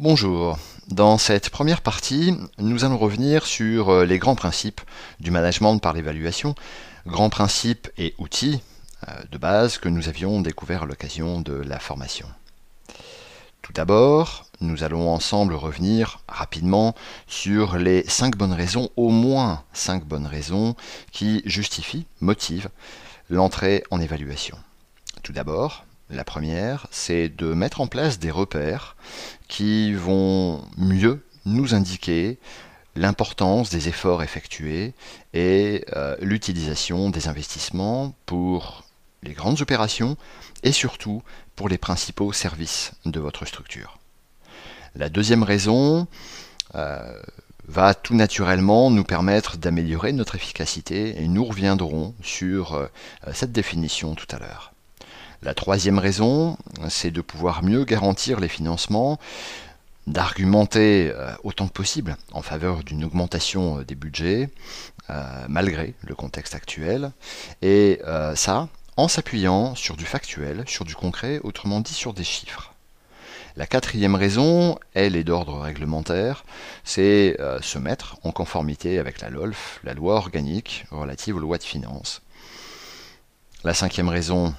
Bonjour. Dans cette première partie, nous allons revenir sur euh, les grands principes du management par l'évaluation, grands principes et outils euh, de base que nous avions découverts à l'occasion de la formation. Tout d'abord, nous allons ensemble revenir rapidement sur les cinq bonnes raisons, au moins cinq bonnes raisons, qui justifient, motivent l'entrée en évaluation. Tout d'abord, la première, c'est de mettre en place des repères qui vont mieux nous indiquer l'importance des efforts effectués et euh, l'utilisation des investissements pour les grandes opérations et surtout pour les principaux services de votre structure. La deuxième raison euh, va tout naturellement nous permettre d'améliorer notre efficacité et nous reviendrons sur euh, cette définition tout à l'heure. La troisième raison, c'est de pouvoir mieux garantir les financements, d'argumenter euh, autant que possible en faveur d'une augmentation euh, des budgets, euh, malgré le contexte actuel. Et ça, en s'appuyant sur du factuel, sur du concret, autrement dit sur des chiffres. La quatrième raison, elle est d'ordre réglementaire, c'est se mettre en conformité avec la LOLF, la loi organique relative aux lois de finances. La cinquième raison,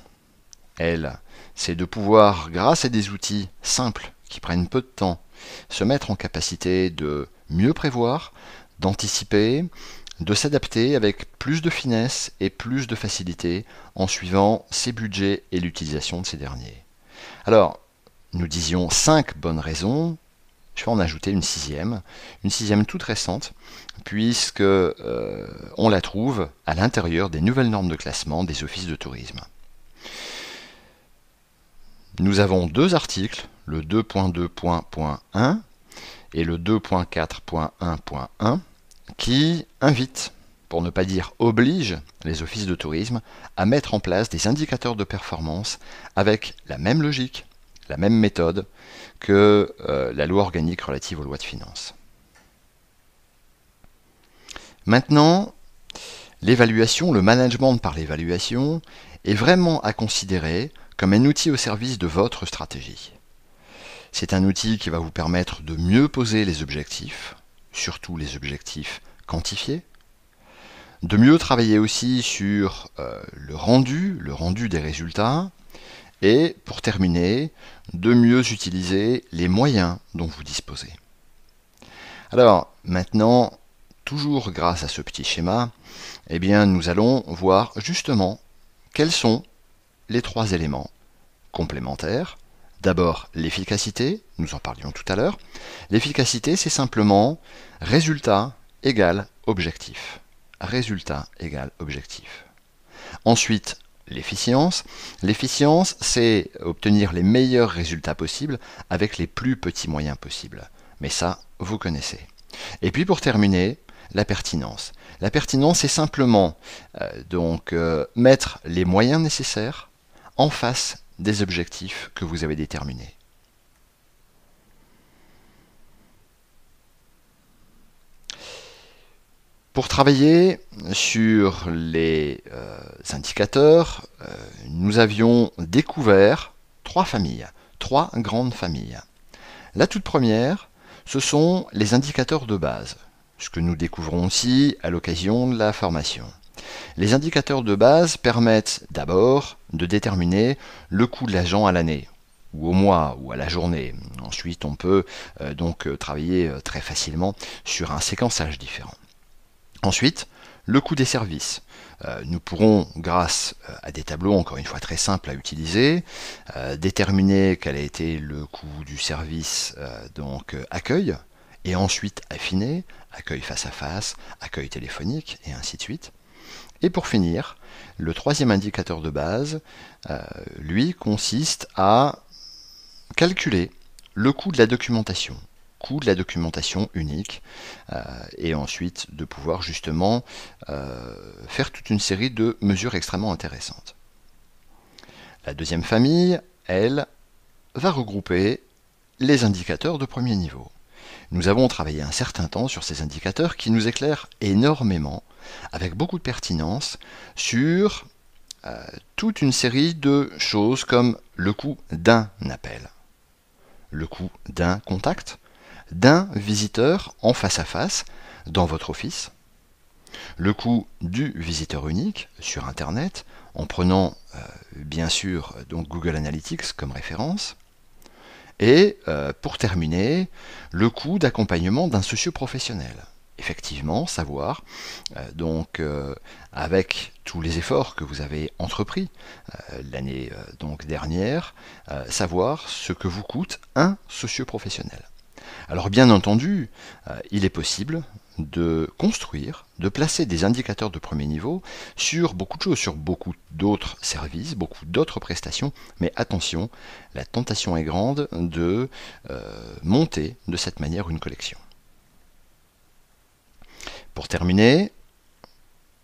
elle, c'est de pouvoir, grâce à des outils simples qui prennent peu de temps, se mettre en capacité de mieux prévoir, d'anticiper, de s'adapter avec plus de finesse et plus de facilité en suivant ses budgets et l'utilisation de ces derniers. Alors, nous disions cinq bonnes raisons, je vais en ajouter une sixième, une sixième toute récente, puisque euh, on la trouve à l'intérieur des nouvelles normes de classement des offices de tourisme. Nous avons deux articles, le 2.2.1 et le 2.4.1.1, qui invitent, pour ne pas dire obligent, les offices de tourisme à mettre en place des indicateurs de performance avec la même logique, la même méthode que euh, la loi organique relative aux lois de finances. Maintenant, l'évaluation, le management par l'évaluation, est vraiment à considérer comme un outil au service de votre stratégie. C'est un outil qui va vous permettre de mieux poser les objectifs, surtout les objectifs quantifiés, de mieux travailler aussi sur euh, le rendu, le rendu des résultats, et pour terminer, de mieux utiliser les moyens dont vous disposez. Alors maintenant, toujours grâce à ce petit schéma, eh bien nous allons voir justement quels sont les trois éléments complémentaires. D'abord, l'efficacité, nous en parlions tout à l'heure. L'efficacité, c'est simplement résultat égal objectif. Résultat égal objectif. Ensuite, l'efficience. L'efficience, c'est obtenir les meilleurs résultats possibles avec les plus petits moyens possibles. Mais ça, vous connaissez. Et puis pour terminer, la pertinence. La pertinence, c'est simplement euh, donc euh, mettre les moyens nécessaires en face des objectifs que vous avez déterminés. Pour travailler sur les euh, indicateurs, euh, nous avions découvert trois familles, trois grandes familles. La toute première, ce sont les indicateurs de base, ce que nous découvrons aussi à l'occasion de la formation. Les indicateurs de base permettent d'abord de déterminer le coût de l'agent à l'année ou au mois ou à la journée. Ensuite, on peut euh, donc euh, travailler euh, très facilement sur un séquençage différent. Ensuite, le coût des services. nous pourrons, grâce à des tableaux encore une fois très simples à utiliser, déterminer quel a été le coût du service donc accueil, et ensuite affiner, accueil face à face, accueil téléphonique, et ainsi de suite. Et pour finir, le troisième indicateur de base, euh, lui, consiste à calculer le coût de la documentation, coût de la documentation unique, euh, et ensuite de pouvoir justement euh, faire toute une série de mesures extrêmement intéressantes. La deuxième famille, elle, va regrouper les indicateurs de premier niveau. Nous avons travaillé un certain temps sur ces indicateurs qui nous éclairent énormément, avec beaucoup de pertinence, sur euh, toute une série de choses comme le coût d'un appel, le coût d'un contact, d'un visiteur en face à face dans votre office, le coût du visiteur unique sur Internet, en prenant euh, bien sûr donc Google Analytics comme référence, et euh, pour terminer, le coût d'accompagnement d'un socio-professionnel. Effectivement, savoir, euh, donc euh, avec tous les efforts que vous avez entrepris l'année donc dernière, savoir ce que vous coûte un socio-professionnel. Alors bien entendu, il est possible de construire, de placer des indicateurs de premier niveau sur beaucoup de choses, sur beaucoup d'autres services, beaucoup d'autres prestations, mais attention, la tentation est grande de euh, monter de cette manière une collection. Pour terminer,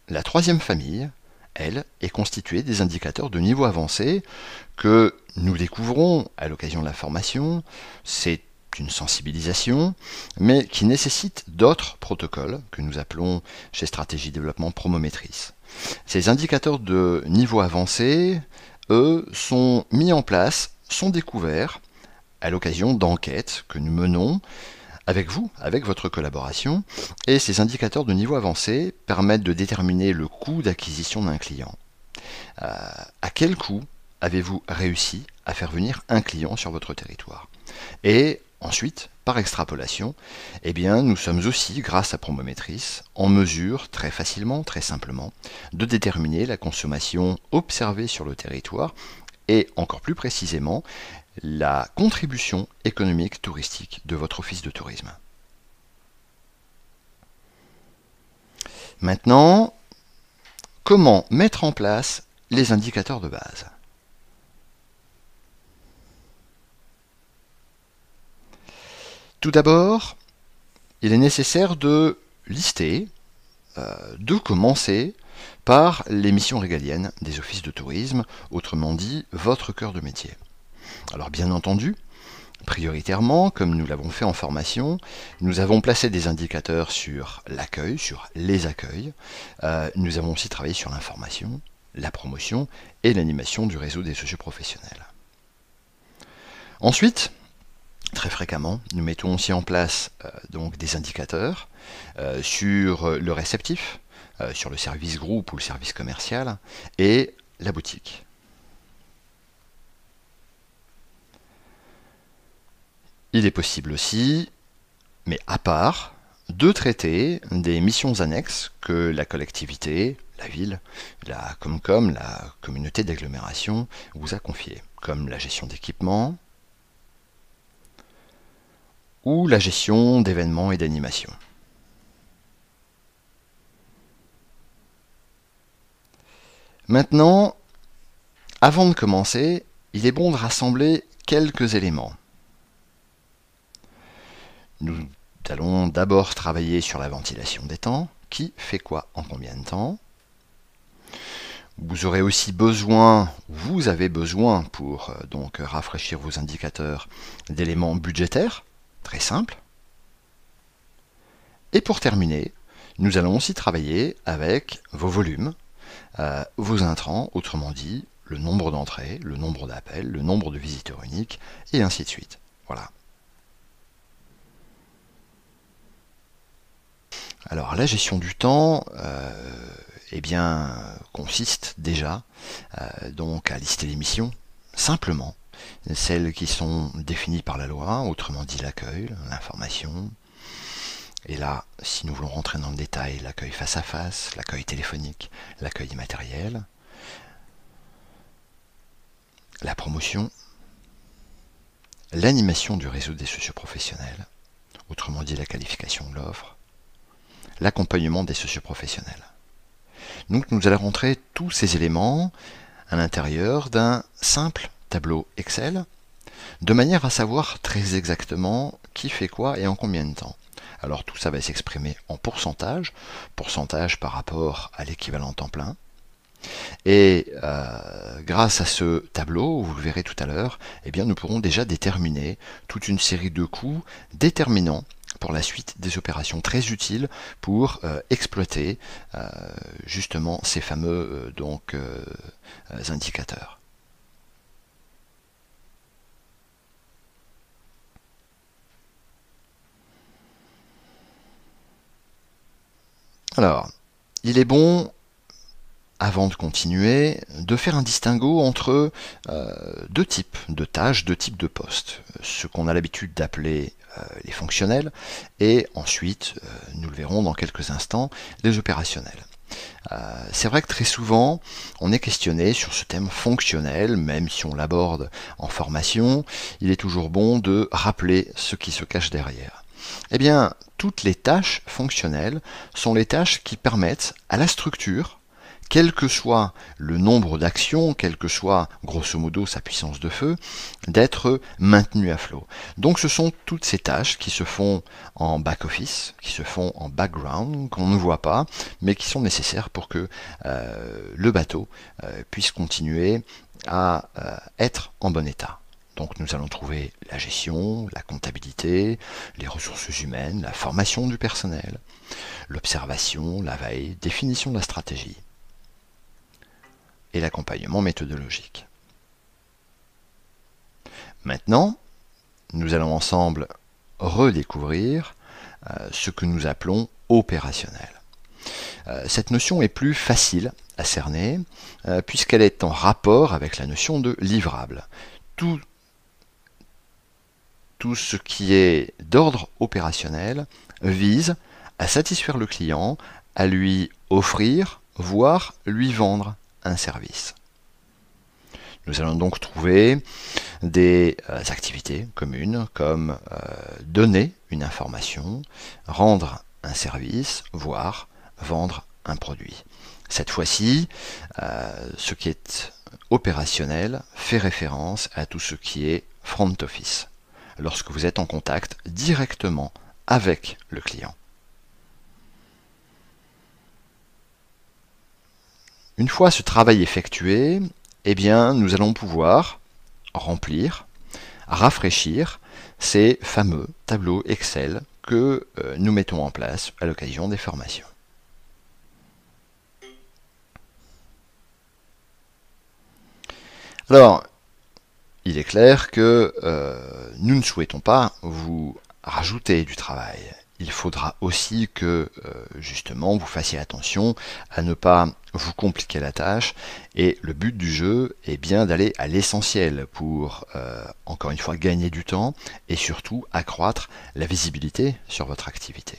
la troisième famille, elle, est constituée des indicateurs de niveau avancé que nous découvrons à l'occasion de la formation. C'est d'une sensibilisation, mais qui nécessite d'autres protocoles que nous appelons chez Stratégie Développement Promométrice. Ces indicateurs de niveau avancé, eux, sont mis en place, sont découverts à l'occasion d'enquêtes que nous menons avec vous, avec votre collaboration, et ces indicateurs de niveau avancé permettent de déterminer le coût d'acquisition d'un client. Euh, à quel coût avez-vous réussi à faire venir un client sur votre territoire Et Ensuite, par extrapolation, eh bien, nous sommes aussi, grâce à Promométrice, en mesure, très facilement, très simplement, de déterminer la consommation observée sur le territoire et, encore plus précisément, la contribution économique touristique de votre office de tourisme. Maintenant, comment mettre en place les indicateurs de base Tout d'abord, il est nécessaire de lister, euh, de commencer par les missions régaliennes des offices de tourisme, autrement dit votre cœur de métier. Alors bien entendu, Prioritairement, comme nous l'avons fait en formation, nous avons placé des indicateurs sur l'accueil, sur les accueils. Euh, nous avons aussi travaillé sur l'information, la promotion et l'animation du réseau des socioprofessionnels. Ensuite, très fréquemment. Nous mettons aussi en place euh, donc des indicateurs euh, sur euh, le réceptif, sur le service groupe ou le service commercial et la boutique. Il est possible aussi, mais à part, de traiter des missions annexes que la collectivité, la ville, la Comcom, la communauté d'agglomération vous a confiées, comme la gestion d'équipements, ou la gestion d'événements et d'animations. Maintenant, avant de commencer, il est bon de rassembler quelques éléments. Nous allons d'abord travailler sur la ventilation des temps, qui fait quoi en combien de temps. Vous aurez aussi besoin, vous avez besoin pour euh, donc rafraîchir vos indicateurs d'éléments budgétaires, Très simple. Et pour terminer, nous allons aussi travailler avec vos volumes, euh, vos intrants, autrement dit, le nombre d'entrées, le nombre d'appels, le nombre de visiteurs uniques, et ainsi de suite. Voilà. Alors la gestion du temps, euh, eh bien, consiste déjà euh, donc à lister les missions, simplement, celles qui sont définies par la loi, autrement dit l'accueil, l'information. Et là, si nous voulons rentrer dans le détail, l'accueil face à face, l'accueil téléphonique, l'accueil immatériel, la promotion, l'animation du réseau des socioprofessionnels, autrement dit la qualification de l'offre, l'accompagnement des socioprofessionnels. Donc nous allons rentrer tous ces éléments à l'intérieur d'un simple tableau Excel, de manière à savoir très exactement qui fait quoi et en combien de temps. Alors tout ça va s'exprimer en pourcentage, pourcentage par rapport à l'équivalent temps plein. Et euh, grâce à ce tableau, vous le verrez tout à l'heure, eh bien nous pourrons déjà déterminer toute une série de coûts déterminants pour la suite des opérations très utiles pour euh, exploiter euh, justement ces fameux donc indicateurs. Alors, il est bon, avant de continuer, de faire un distinguo entre euh, deux types de tâches, deux types de postes. Ce qu'on a l'habitude d'appeler euh, les fonctionnels, et ensuite, euh, nous le verrons dans quelques instants, les opérationnels. c'est vrai que très souvent, on est questionné sur ce thème fonctionnel, même si on l'aborde en formation, il est toujours bon de rappeler ce qui se cache derrière. Eh bien, toutes les tâches fonctionnelles sont les tâches qui permettent à la structure, quel que soit le nombre d'actions, quel que soit grosso modo sa puissance de feu, d'être maintenue à flot. Donc ce sont toutes ces tâches qui se font en back-office, qui se font en background, qu'on ne voit pas, mais qui sont nécessaires pour que euh, le bateau euh, puisse continuer à euh, être en bon état. Donc nous allons trouver la gestion, la comptabilité, les ressources humaines, la formation du personnel, l'observation, la veille, définition de la stratégie et l'accompagnement méthodologique. Maintenant, nous allons ensemble redécouvrir euh, ce que nous appelons opérationnel. Euh, cette notion est plus facile à cerner euh, puisqu'elle est en rapport avec la notion de livrable. Tout tout ce qui est d'ordre opérationnel vise à satisfaire le client, à lui offrir, voire lui vendre un service. Nous allons donc trouver des euh, activités communes comme euh, donner une information, rendre un service, voire vendre un produit. Cette fois-ci, euh, ce qui est opérationnel fait référence à tout ce qui est front office lorsque vous êtes en contact directement avec le client. Une fois ce travail effectué, eh bien, nous allons pouvoir remplir, rafraîchir ces fameux tableaux Excel que euh, nous mettons en place à l'occasion des formations. Alors, il est clair que euh, nous ne souhaitons pas vous rajouter du travail. Il faudra aussi que euh, justement vous fassiez attention à ne pas vous compliquer la tâche et le but du jeu est bien d'aller à l'essentiel pour euh, encore une fois gagner du temps et surtout accroître la visibilité sur votre activité.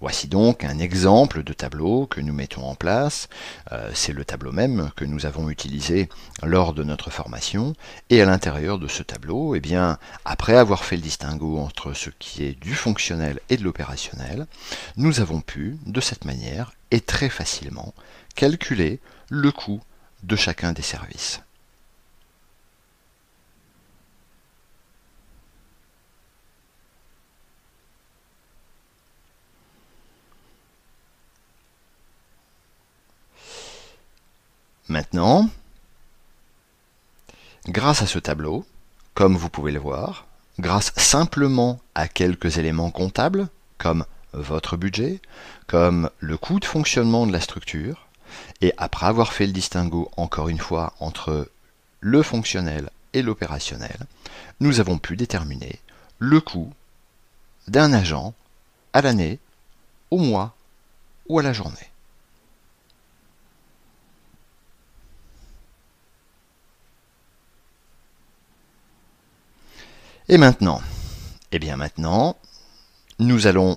Voici donc un exemple de tableau que nous mettons en place. Euh, c'est le tableau même que nous avons utilisé lors de notre formation. Et à l'intérieur de ce tableau, eh bien, après avoir fait le distinguo entre ce qui est du fonctionnel et de l'opérationnel, nous avons pu, de cette manière, et très facilement, calculer le coût de chacun des services. Maintenant, grâce à ce tableau, comme vous pouvez le voir, grâce simplement à quelques éléments comptables, comme votre budget, comme le coût de fonctionnement de la structure, et après avoir fait le distinguo encore une fois entre le fonctionnel et l'opérationnel, nous avons pu déterminer le coût d'un agent à l'année, au mois ou à la journée. Et maintenant Eh bien maintenant, nous allons,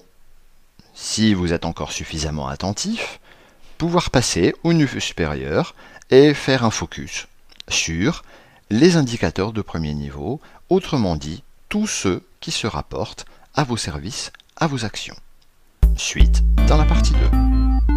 si vous êtes encore suffisamment attentif, pouvoir passer au niveau supérieur et faire un focus sur les indicateurs de premier niveau, autrement dit tous ceux qui se rapportent à vos services, à vos actions. Suite dans la partie 2.